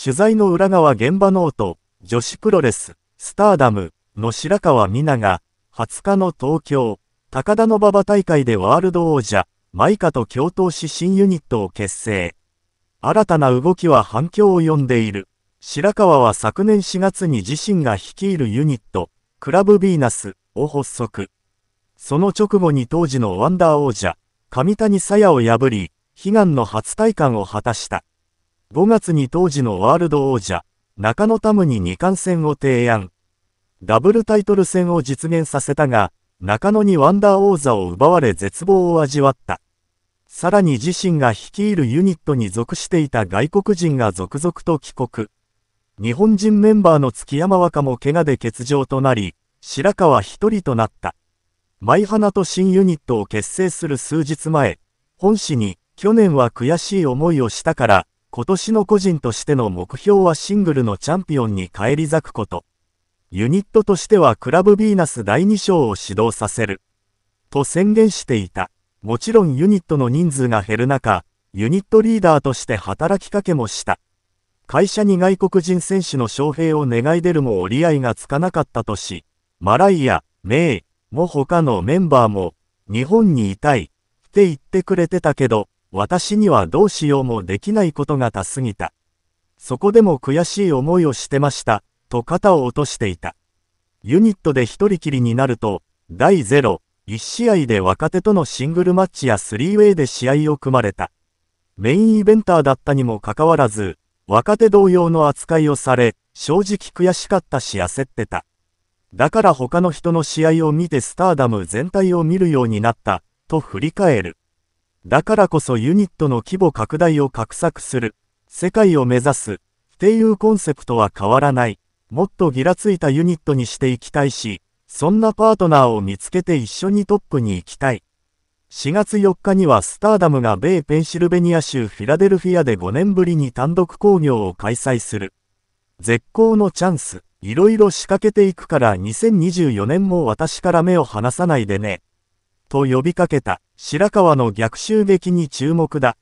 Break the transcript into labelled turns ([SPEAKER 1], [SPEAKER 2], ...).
[SPEAKER 1] 取材の裏側現場ノート、女子プロレス、スターダムの白川美奈が、20日の東京、高田馬場大会でワールド王者、マイカと共闘し新ユニットを結成。新たな動きは反響を呼んでいる。白川は昨年4月に自身が率いるユニット、クラブヴィーナスを発足。その直後に当時のワンダー王者、上谷沙耶を破り、悲願の初体感を果たした。5月に当時のワールド王者、中野タムに2冠戦を提案。ダブルタイトル戦を実現させたが、中野にワンダー王座を奪われ絶望を味わった。さらに自身が率いるユニットに属していた外国人が続々と帰国。日本人メンバーの月山若も怪我で欠場となり、白川一人となった。舞花と新ユニットを結成する数日前、本誌に、去年は悔しい思いをしたから、今年の個人としての目標はシングルのチャンピオンに返り咲くこと。ユニットとしてはクラブヴィーナス第2章を指導させる。と宣言していた。もちろんユニットの人数が減る中、ユニットリーダーとして働きかけもした。会社に外国人選手の招聘を願い出るも折り合いがつかなかったとし、マライア、メイも他のメンバーも、日本にいたい、って言ってくれてたけど、私にはどうしようもできないことが多すぎた。そこでも悔しい思いをしてました、と肩を落としていた。ユニットで一人きりになると、第0、1試合で若手とのシングルマッチや3ウェイで試合を組まれた。メインイベンターだったにもかかわらず、若手同様の扱いをされ、正直悔しかったし焦ってた。だから他の人の試合を見てスターダム全体を見るようになった、と振り返る。だからこそユニットの規模拡大を画策する、世界を目指す、っていうコンセプトは変わらない。もっとギラついたユニットにしていきたいし、そんなパートナーを見つけて一緒にトップに行きたい。4月4日にはスターダムが米ペンシルベニア州フィラデルフィアで5年ぶりに単独興行を開催する。絶好のチャンス、いろいろ仕掛けていくから2024年も私から目を離さないでね。と呼びかけた。白川の逆襲劇に注目だ。